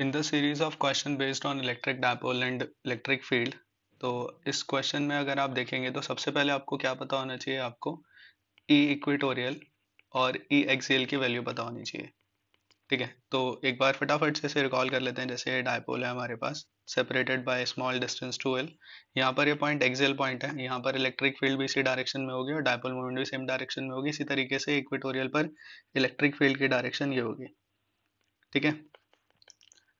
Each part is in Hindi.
In the series of question based on electric dipole and electric field तो इस क्वेश्चन में अगर आप देखेंगे तो सबसे पहले आपको क्या पता होना चाहिए आपको ई e इक्विटोरियल और ई e एक्सियल की वैल्यू पता होनी चाहिए ठीक है तो एक बार फटाफट से इसे रिकॉल कर लेते हैं जैसे डायपोल है हमारे पास separated by small distance two L यहाँ पर ये पॉइंट एक्सेल पॉइंट है यहाँ पर इलेक्ट्रिक फील्ड भी इसी डायरेक्शन में होगी और डायपोल मूवमेंट भी सेम डायरेक्शन में होगी इसी तरीके से इक्वेटोरियल पर इलेक्ट्रिक फील्ड की डायरेक्शन ये होगी ठीक है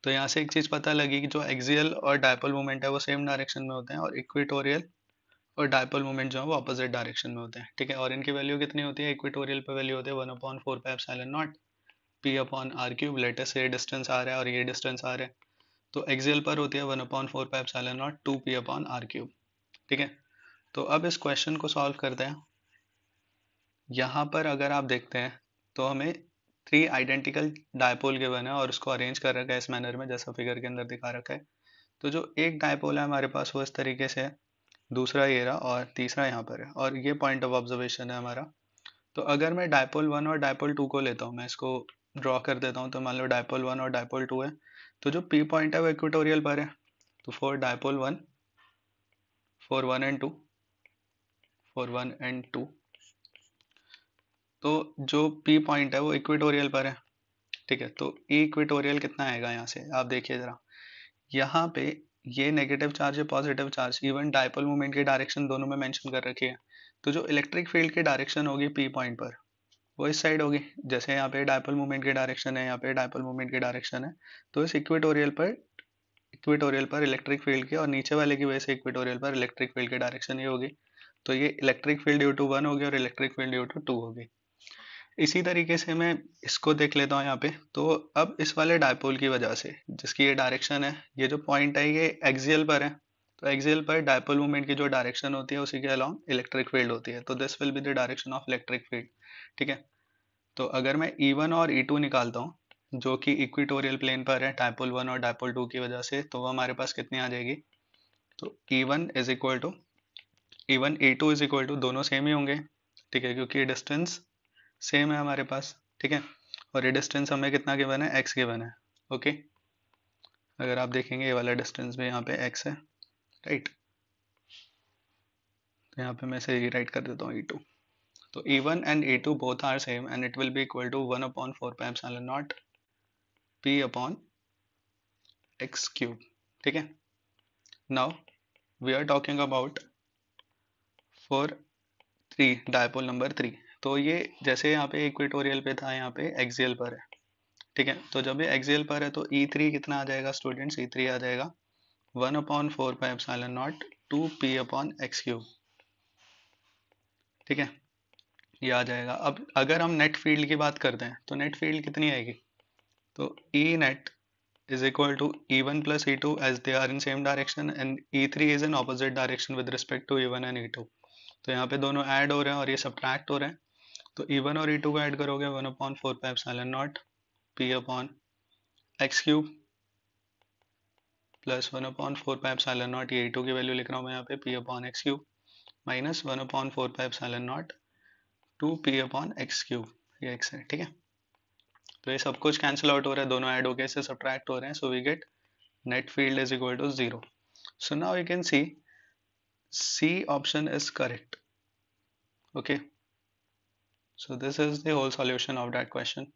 तो यहाँ से एक चीज़ पता लगी कि जो एक्सियल और डायपोल मोमेंट है वो सेम डायरेक्शन में होते हैं और इक्विटोरियल और डायपोल मोमेंट जो है वो अपोजिट डायरेक्शन में होते हैं ठीक है और इनकी वैल्यू कितनी होती है इक्विटोरियल पे वैल्यू होती है one upon four pi epsilon naught P upon R cube latest ये डिस्टेंस आ रहा है और ये डिस्टेंस आ रहा है तो एक्सियल पर होती है one upon four pi epsilon naught two P upon R cube ठीक है तो अब इस क्वेश्चन को सॉल्व करते हैं यहाँ पर अगर आप देखते हैं तो हमें थ्री आइडेंटिकल डायपोल के है और उसको अरेंज कर रखा है इस मैनर में जैसा फिगर के अंदर दिखा रखा है तो जो एक डायपोल है हमारे पास वो इस तरीके से है दूसरा ये रहा और तीसरा यहाँ पर है और ये पॉइंट ऑफ ऑब्जर्वेशन है हमारा तो अगर मैं डायपोल वन और डायपोल टू को लेता हूँ मैं इसको ड्रॉ कर देता हूँ तो मान लो डायपोल वन और डायपोल टू है तो जो पी पॉइंट है वो इक्वेटोरियल पर है तो four dipole one four one and two four one and two तो जो पी पॉइंट है वो इक्वेटोरियल पर है ठीक है तो ई e इक्वेटोरियल कितना आएगा यहाँ से आप देखिए ज़रा यहाँ पे ये नेगेटिव चार्ज है positive charge even dipole movement के डायरेक्शन दोनों में मेंशन कर रखी है तो जो इलेक्ट्रिक फील्ड की डायरेक्शन होगी पी पॉइंट पर वो इस साइड होगी जैसे यहाँ पे डायपोल मूवमेंट की डायरेक्शन है यहाँ पे डायपोल मूवमेंट की डायरेक्शन है तो इस इक्वेटोरियल पर इक्वेटोरियल पर इलेक्ट्रिक फील्ड के और नीचे वाले की वजह से इक्वेटोरियल पर इलेक्ट्रिक फील्ड की डायरेक्शन ये होगी तो ये electric field due to one होगी और electric field due to two होगी इसी तरीके से मैं इसको देख लेता हूँ यहाँ पे तो अब इस वाले डायपोल की वजह से जिसकी ये डायरेक्शन है ये जो पॉइंट है ये एक्सियल पर है तो एक्सियल पर डायपोल मूवमेंट की जो डायरेक्शन होती है उसी के अलॉन्ग इलेक्ट्रिक फील्ड होती है तो this will be the direction of electric field ठीक है तो अगर मैं ई e वन और ई e टू निकालता हूँ जो कि इक्विटोरियल प्लेन पर है डायपोल वन और डायपोल टू की वजह से तो वो हमारे पास कितनी आ जाएगी तो E one is equal to E one E two is equal to दोनों सेम ही होंगे ठीक है क्योंकि डिस्टेंस सेम है हमारे पास ठीक है और ये डिस्टेंस हमें कितना गिवन है एक्स गिवन है ओके अगर आप देखेंगे ये वाला डिस्टेंस भी यहाँ पे एक्स है राइट तो यहाँ पे मैं इसे राइट कर देता हूँ ई e टू तो E one and E two both are same and it will be equal to one upon four पैम्स naught P upon X cube ठीक है now we are talking about for three dipole number three तो ये जैसे यहाँ पे इक्वेटोरियल पे था यहाँ पे एक्सएल पर है ठीक है तो जब ये एक्सएल पर है तो ई e थ्री कितना आ जाएगा स्टूडेंट्स ई थ्री आ जाएगा one upon four pi epsilon naught two P upon X cube ठीक है ये आ जाएगा अब अगर हम नेट फील्ड की बात करते हैं तो नेट फील्ड कितनी आएगी तो E net plus E two as they are in same direction and E three is in opposite direction with respect to E one and E two तो यहाँ पे दोनों ऐड हो रहे हैं और ये सब्ट्रैक्ट हो रहे हैं तो ई वन और ई टू को ऐड करोगे one upon four pi epsilon naught P upon X cube plus one upon four pi epsilon naught ये ई टू की वैल्यू लिख रहा हूँ मैं यहाँ पे P upon X cube minus one upon four pi epsilon naught two P upon X cube ये एक्स है ठीक है तो ये सब कुछ कैंसिल आउट हो रहा है दोनों ऐड हो गए इससे सब्ट्रैक्ट हो रहे हैं so we get net field is equal to zero so now you can see C option is correct okay So this is the whole solution of that question.